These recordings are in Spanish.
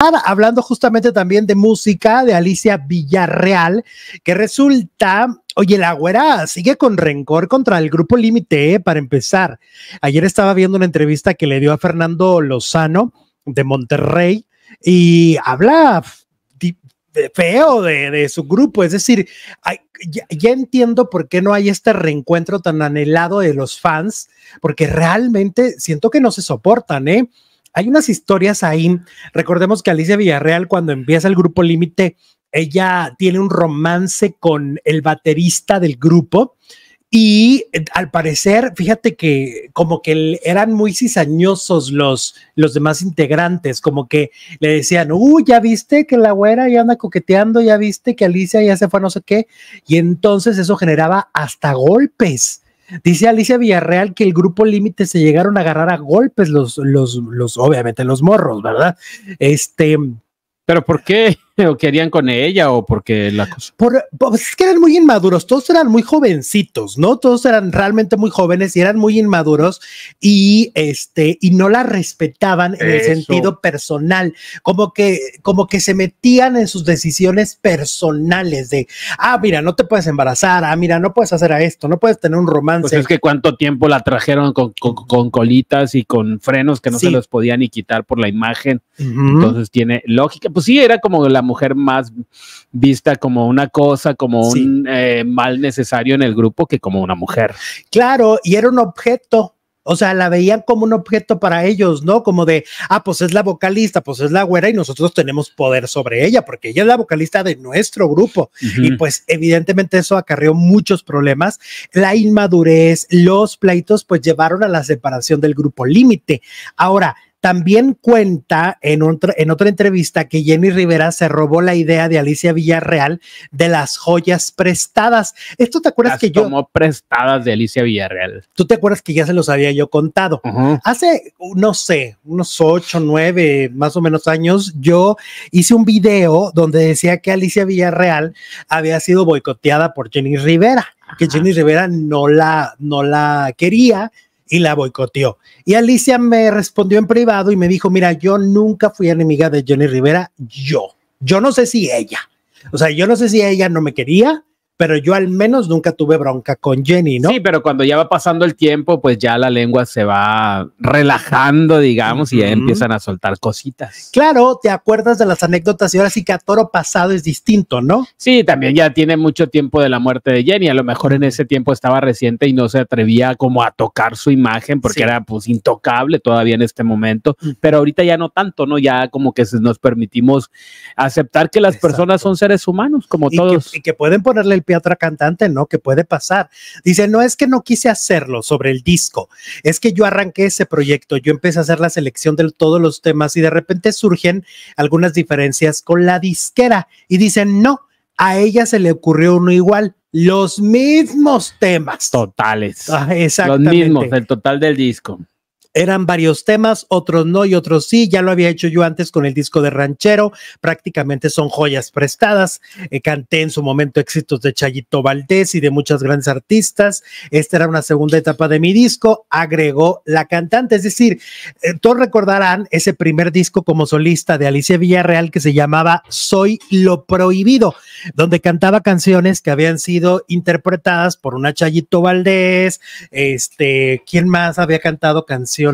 Ah, hablando justamente también de música de Alicia Villarreal, que resulta, oye, la güera sigue con rencor contra el grupo Límite, eh, para empezar. Ayer estaba viendo una entrevista que le dio a Fernando Lozano de Monterrey y habla feo de, su grupo. Es decir, ya, ya, entiendo por qué no hay este reencuentro tan anhelado de los fans, porque realmente siento que no se soportan, ¿eh? hay unas historias ahí. Recordemos que Alicia Villarreal, cuando empieza el grupo Límite, ella tiene un romance con el baterista del grupo. Y eh, al parecer, fíjate que como que eran muy cizañosos los, los demás integrantes, como que le decían, uh, ya viste que la güera ya anda coqueteando, ya viste que Alicia ya se fue no sé qué. Y entonces eso generaba hasta golpes. Dice Alicia Villarreal que el grupo Límite se llegaron a agarrar a golpes los, los, los, obviamente los morros, ¿verdad? Este. Pero ¿por qué? o querían con ella o porque la cosa. Pues, es que eran muy inmaduros, todos eran muy jovencitos, ¿no? Todos eran realmente muy jóvenes y eran muy inmaduros y este y no la respetaban en el sentido personal, como que como que se metían en sus decisiones personales de, ah, mira, no te puedes embarazar, ah, mira, no puedes hacer a esto, no puedes tener un romance. Pues es que cuánto tiempo la trajeron con, con, colitas y con frenos que no se los podían ni quitar por la imagen. Entonces tiene lógica, pues sí, era como la mujer más vista como una cosa, como un eh, mal necesario en el grupo que como una mujer. Claro, y era un objeto, o sea, la veían como un objeto para ellos, ¿no? Como de, ah, pues es la vocalista, pues es la güera y nosotros tenemos poder sobre ella porque ella es la vocalista de nuestro grupo. Y pues evidentemente eso acarreó muchos problemas. La inmadurez, los pleitos, pues llevaron a la separación del grupo límite. Ahora, también cuenta en, en otra entrevista que Jenny Rivera se robó la idea de Alicia Villarreal de las joyas prestadas. ¿Esto te acuerdas que yo... Tomó prestadas de Alicia Villarreal. Tú te acuerdas que ya se los había yo contado. Hace, no sé, unos ocho, nueve, más o menos años, yo hice un video donde decía que Alicia Villarreal había sido boicoteada por Jenny Rivera, que Jenny Rivera no la, no la quería, y la boicoteó. Y Alicia me respondió en privado y me dijo, mira, yo nunca fui enemiga de Jenny Rivera, yo. Yo no sé si ella, o sea, yo no sé si ella no me quería pero yo al menos nunca tuve bronca con Jenny, ¿no? Sí, pero cuando ya va pasando el tiempo, pues ya la lengua se va relajando, digamos, y ya empiezan a soltar cositas. Claro, te acuerdas de las anécdotas y ahora sí que a toro pasado es distinto, ¿no? Sí, también ya tiene mucho tiempo de la muerte de Jenny, a lo mejor en ese tiempo estaba reciente y no se atrevía como a tocar su imagen porque era pues intocable todavía en este momento, pero ahorita ya no tanto, ¿no? Ya como que nos permitimos aceptar que las personas son seres humanos como todos. y que pueden ponerle el otra cantante, ¿no? Que puede pasar. Dice, no es que no quise hacerlo sobre el disco, es que yo arranqué ese proyecto, yo empecé a hacer la selección de todos los temas y de repente surgen algunas diferencias con la disquera y dicen, no, a ella se le ocurrió uno igual, los mismos temas. Totales. Ah, los mismos, el total del disco eran varios temas, otros no y otros sí. Ya lo había hecho yo antes con el disco de Ranchero. Prácticamente son joyas prestadas. Eh, canté en su momento éxitos de Chayito Valdés y de muchas grandes artistas. Esta era una segunda etapa de mi disco. Agregó la cantante. Es decir, eh, todos recordarán ese primer disco como solista de Alicia Villarreal que se llamaba Soy lo Prohibido, donde cantaba canciones que habían sido interpretadas por una Chayito Valdés. Este, ¿quién más había cantado canciones?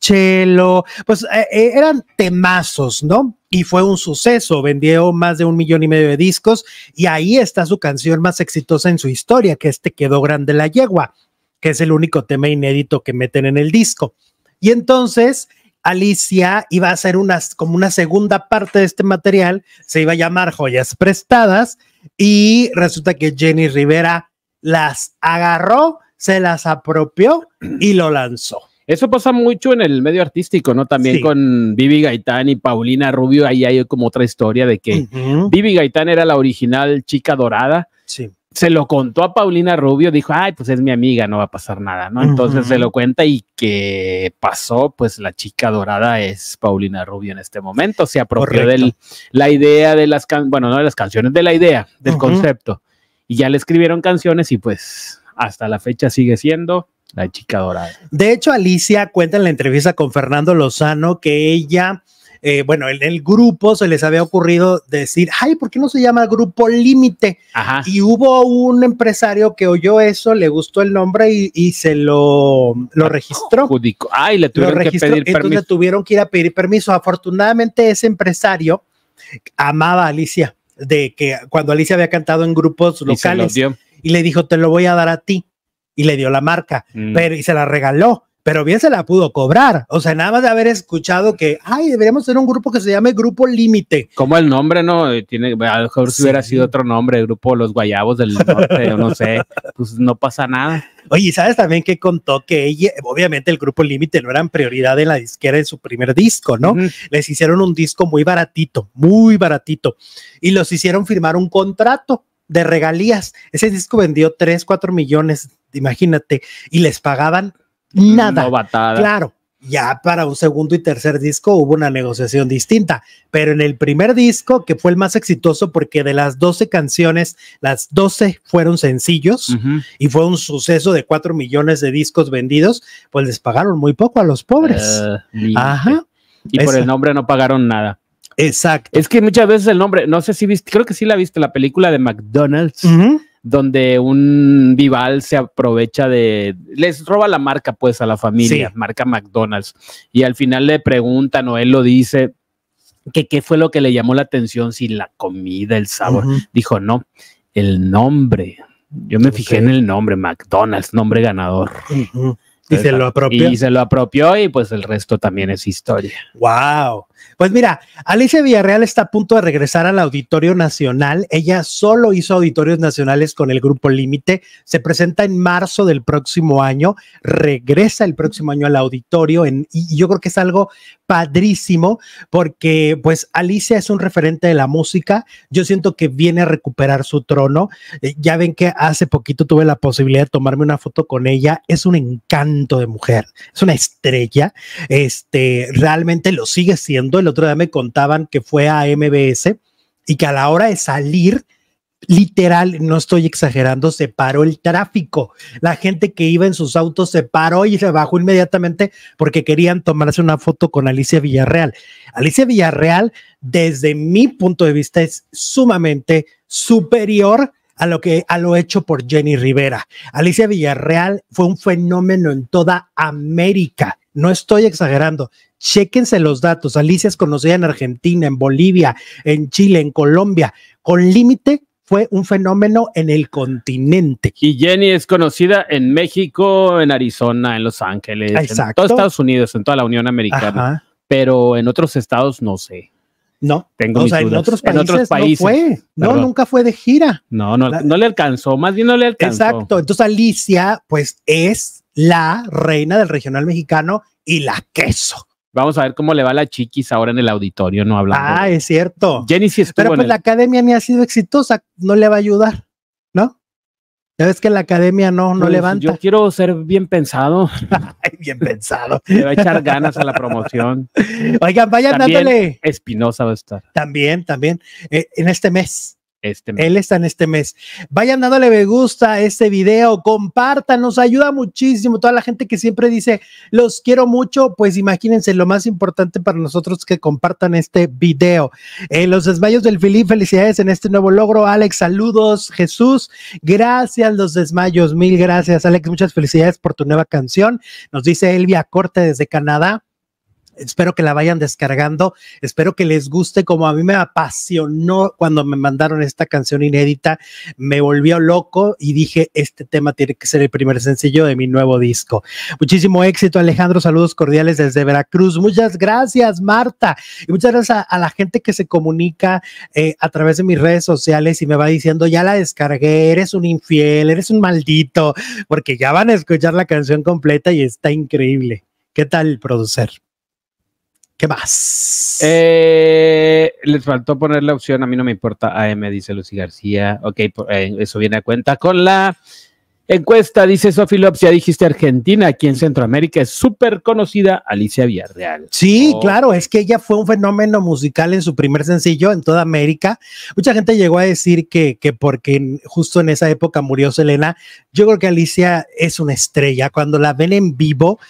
Chelo, pues eh, eh, eran temazos, ¿no? Y fue un suceso, vendió más de un millón y medio de discos y ahí está su canción más exitosa en su historia, que es quedó grande la yegua, que es el único tema inédito que meten en el disco. Y entonces Alicia iba a hacer unas como una segunda parte de este material, se iba a llamar Joyas Prestadas y resulta que Jenny Rivera las agarró, se las apropió y lo lanzó. Eso pasa mucho en el medio artístico, ¿no? También con bibi Gaitán y Paulina Rubio, ahí hay como otra historia de que bibi Gaitán era la original chica dorada. Sí. Se lo contó a Paulina Rubio, dijo, ay, pues es mi amiga, no va a pasar nada, ¿no? Entonces se lo cuenta y que pasó, pues la chica dorada es Paulina Rubio en este momento, se apropió de la idea de las, canciones, bueno, no de las canciones, de la idea, del concepto. Y ya le escribieron canciones y pues hasta la fecha sigue siendo la chica dorada. De hecho, Alicia cuenta en la entrevista con Fernando Lozano que ella, eh, bueno, en el grupo se les había ocurrido decir, ay, ¿por qué no se llama Grupo Límite? Y hubo un empresario que oyó eso, le gustó el nombre y, se lo, registró. Judico. Ay, le tuvieron que tuvieron que ir a pedir permiso. Afortunadamente, ese empresario amaba a Alicia, de que cuando Alicia había cantado en grupos locales. y le dijo, te lo voy a dar a ti y le dio la marca, mm. pero y se la regaló, pero bien se la pudo cobrar. O sea, nada más de haber escuchado que, ay, deberíamos tener un grupo que se llame Grupo Límite. Como el nombre, ¿no? Eh, tiene, a lo mejor si hubiera sido otro nombre, Grupo Los Guayabos del Norte, yo no sé, pues no pasa nada. Oye, ¿sabes también que contó que obviamente el grupo Límite no eran prioridad en la disquera en su primer disco, ¿no? Les hicieron un disco muy baratito, muy baratito, y los hicieron firmar un contrato de regalías. Ese disco vendió 3, 4 millones, imagínate, y les pagaban nada. Claro, ya para un segundo y tercer disco hubo una negociación distinta, pero en el primer disco, que fue el más exitoso porque de las 12 canciones, las 12 fueron sencillos y fue un suceso de 4 millones de discos vendidos, pues les pagaron muy poco a los pobres. Eh, Ajá. Y por el nombre no pagaron nada. Exacto. Es que muchas veces el nombre, no sé si viste, creo que sí la viste, la película de McDonald's, donde un Vival se aprovecha de, les roba la marca pues a la familia, marca McDonald's, y al final le preguntan o él lo dice, que qué fue lo que le llamó la atención, si la comida, el sabor. Dijo, no, el nombre. Yo me fijé en el nombre, McDonald's, nombre ganador. Y se lo apropió. Y se lo apropió y pues el resto también es historia. Wow. Pues mira, Alicia Villarreal está a punto de regresar al Auditorio Nacional. Ella solo hizo auditorios nacionales con el Grupo Límite. Se presenta en marzo del próximo año, regresa el próximo año al auditorio en, y yo creo que es algo padrísimo porque pues Alicia es un referente de la música. Yo siento que viene a recuperar su trono. Eh, ya ven que hace poquito tuve la posibilidad de tomarme una foto con ella. Es un encanto de mujer, es una estrella. Este, realmente lo sigue siendo el otro día me contaban que fue a MBS y que a la hora de salir, literal, no estoy exagerando, se paró el tráfico. La gente que iba en sus autos se paró y se bajó inmediatamente porque querían tomarse una foto con Alicia Villarreal. Alicia Villarreal, desde mi punto de vista, es sumamente superior a lo que a lo hecho por Jenny Rivera. Alicia Villarreal fue un fenómeno en toda América no estoy exagerando. Chéquense los datos. Alicia es conocida en Argentina, en Bolivia, en Chile, en Colombia. Con límite fue un fenómeno en el continente. Y Jenny es conocida en México, en Arizona, en Los Ángeles, en todos Estados Unidos, en toda la Unión Americana. Pero en otros estados no sé. No, tengo o sea, en otros, países, en otros países, no fue, no, nunca fue de gira. No, no, no le alcanzó, más bien no le alcanzó. Exacto, entonces Alicia, pues es la reina del regional mexicano y la queso. Vamos a ver cómo le va a la chiquis ahora en el auditorio, no hablando. Ah, es cierto. Jenny sí Pero pues la academia ni ha sido exitosa, no le va a ayudar, ¿no? Ya ves que la academia no, no levanta. Yo quiero ser bien pensado. bien pensado. Le va a echar ganas a la promoción. Oigan, vayan también Espinosa va a estar. También, también. Eh, en este mes, este Él está en este mes. Vayan dándole me gusta a este video, compartan, nos ayuda muchísimo. Toda la gente que siempre dice, los quiero mucho, pues imagínense, lo más importante para nosotros que compartan este video. los desmayos del Filip, felicidades en este nuevo logro. Alex, saludos. Jesús, gracias, los desmayos, mil gracias. Alex, muchas felicidades por tu nueva canción. Nos dice Elvia Corte desde Canadá espero que la vayan descargando, espero que les guste como a mí me apasionó cuando me mandaron esta canción inédita, me volvió loco y dije, este tema tiene que ser el primer sencillo de mi nuevo disco. Muchísimo éxito Alejandro, saludos cordiales desde Veracruz, muchas gracias Marta y muchas gracias a, la gente que se comunica eh, a través de mis redes sociales y me va diciendo, ya la descargué, eres un infiel, eres un maldito, porque ya van a escuchar la canción completa y está increíble. ¿Qué tal, producer? ¿Qué más? Eh, les faltó poner la opción, a mí no me importa AM, dice Lucy García. Ok, pues, eh, eso viene a cuenta con la encuesta, dice Sofi López. ya dijiste Argentina, aquí en Centroamérica es súper conocida Alicia Villarreal. Sí, claro, es que ella fue un fenómeno musical en su primer sencillo en toda América. Mucha gente llegó a decir que, que porque justo en esa época murió Selena, yo creo que Alicia es una estrella. Cuando la ven en vivo,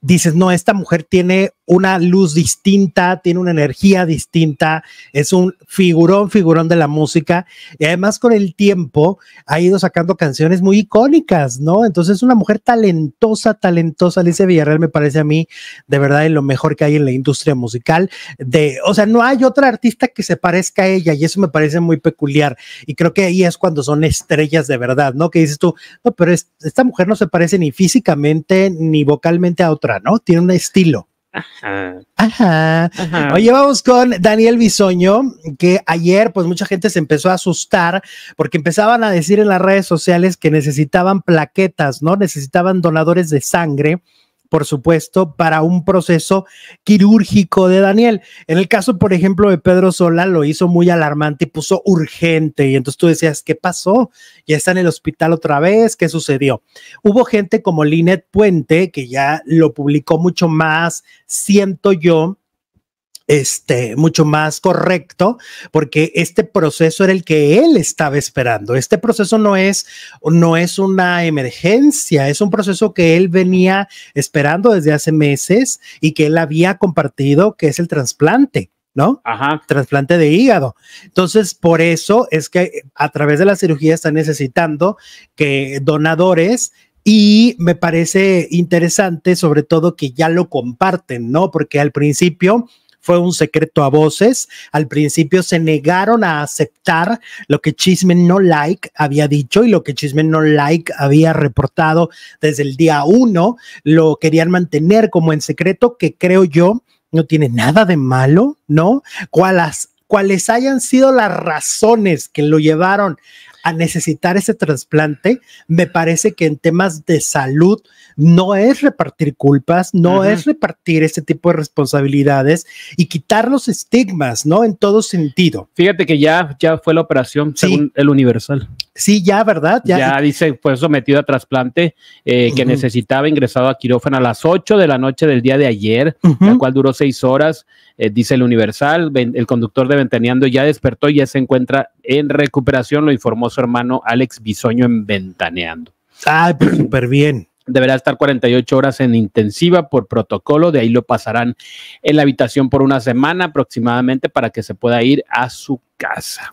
dices, no, esta mujer tiene una luz distinta, tiene una energía distinta, es un figurón, figurón de la música. Y además con el tiempo ha ido sacando canciones muy icónicas, ¿no? Entonces es una mujer talentosa, talentosa. Alicia Villarreal me parece a mí de verdad lo mejor que hay en la industria musical. De, o sea, no hay otra artista que se parezca a ella y eso me parece muy peculiar. Y creo que ahí es cuando son estrellas de verdad, ¿no? Que dices tú, no, pero esta mujer no se parece ni físicamente ni vocalmente a otra ¿no? Tiene un estilo. Ajá. Ajá. Oye, vamos con Daniel Bisoño, que ayer pues mucha gente se empezó a asustar porque empezaban a decir en las redes sociales que necesitaban plaquetas, ¿no? Necesitaban donadores de sangre por supuesto, para un proceso quirúrgico de Daniel. En el caso, por ejemplo, de Pedro Sola, lo hizo muy alarmante y puso urgente. Y entonces tú decías, ¿qué pasó? Ya está en el hospital otra vez, ¿qué sucedió? Hubo gente como Linet Puente, que ya lo publicó mucho más, siento yo, este, mucho más correcto, porque este proceso era el que él estaba esperando. Este proceso no es, no es una emergencia, es un proceso que él venía esperando desde hace meses y que él había compartido, que es el trasplante. ¿no? Ajá. Trasplante de hígado. Entonces, por eso es que a través de la cirugía está necesitando que donadores y me parece interesante, sobre todo que ya lo comparten, ¿no? Porque al principio fue un secreto a voces. Al principio se negaron a aceptar lo que Chisme No Like había dicho y lo que Chisme No Like había reportado desde el día uno. Lo querían mantener como en secreto, que creo yo no tiene nada de malo, ¿no? cuáles hayan sido las razones que lo llevaron a necesitar ese trasplante, me parece que en temas de salud no es repartir culpas, no es repartir este tipo de responsabilidades y quitar los estigmas, ¿no? En todo sentido. Fíjate que ya, ya fue la operación según el Universal. Sí, ya, ¿verdad? Ya, dice, fue sometido a trasplante eh, que necesitaba ingresado a quirófano a las 8 de la noche del día de ayer, la cual duró seis horas, eh, dice el Universal. el conductor de Ventaneando ya despertó y ya se encuentra en recuperación, lo informó su hermano Alex Bisoño en Ventaneando. Ah, súper bien. Deberá estar 48 horas en intensiva por protocolo, de ahí lo pasarán en la habitación por una semana aproximadamente para que se pueda ir a su casa.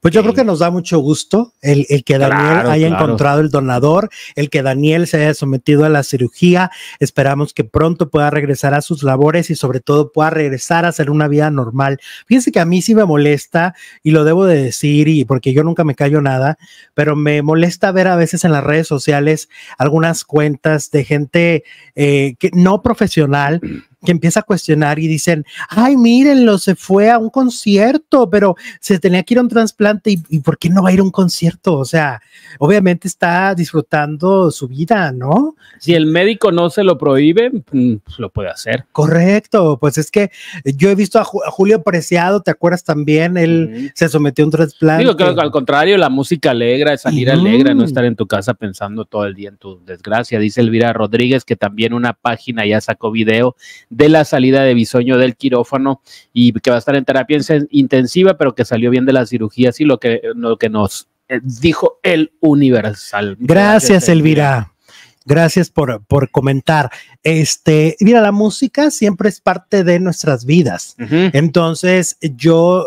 Pues yo creo que nos da mucho gusto el, que Daniel haya encontrado el donador, el que Daniel se haya sometido a la cirugía. Esperamos que pronto pueda regresar a sus labores y sobre todo pueda regresar a hacer una vida normal. Fíjense que a mí sí me molesta y lo debo de decir y porque yo nunca me callo nada, pero me molesta ver a veces en las redes sociales algunas cuentas de gente eh, que no profesional que empieza a cuestionar y dicen, ay, mírenlo, se fue a un concierto, pero se tenía que ir a un trasplante y, ¿por qué no va a ir a un concierto? O sea, obviamente está disfrutando su vida, ¿no? Si el médico no se lo prohíbe, mm, pues, lo puede hacer. Correcto, pues es que yo he visto a, Julio Preciado, ¿te acuerdas también? Él se sometió a un trasplante. Digo, creo que al contrario, la música alegra, es salir alegra, no estar en tu casa pensando todo el día en tu desgracia. Dice Elvira Rodríguez que también una página ya sacó video de la salida de Bisoño del quirófano y que va a estar en terapia intensiva, pero que salió bien de las cirugías y lo que, lo que nos eh, dijo el Universal. Gracias, Elvira. Gracias por, por, comentar. Este, mira, la música siempre es parte de nuestras vidas. Entonces, yo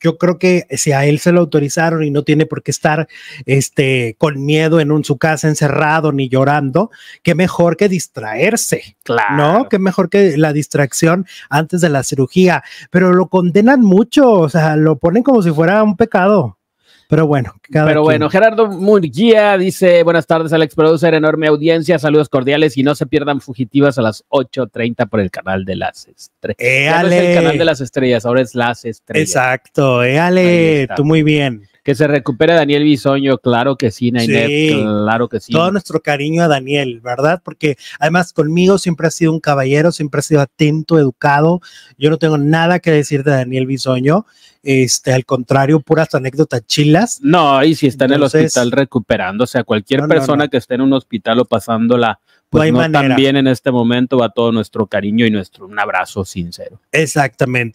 yo creo que si a él se lo autorizaron y no tiene por qué estar este, con miedo en un, su casa encerrado ni llorando, qué mejor que distraerse, ¿no? Qué mejor que la distracción antes de la cirugía, pero lo condenan mucho, o sea, lo ponen como si fuera un pecado. Pero bueno, Pero bueno, Gerardo Murguía dice, buenas tardes Alex Producer, enorme audiencia, saludos cordiales y no se pierdan Fugitivas a las 8.30 por el canal de las estrellas. es el canal de las estrellas, ahora es las estrellas. Exacto, éale, tú muy bien. Que se recupere Daniel Bisoño, claro que sí, Nainet, claro que sí. Todo nuestro cariño a Daniel, ¿verdad? Porque además conmigo siempre ha sido un caballero, siempre ha sido atento, educado. Yo no tengo nada que decir de Daniel Bisoño. Este, al contrario, puras anécdotas chilas. No, y si está en el hospital recuperándose, a cualquier persona que esté en un hospital o pasándola pues no, en este momento va todo nuestro cariño y nuestro un abrazo sincero. Exactamente.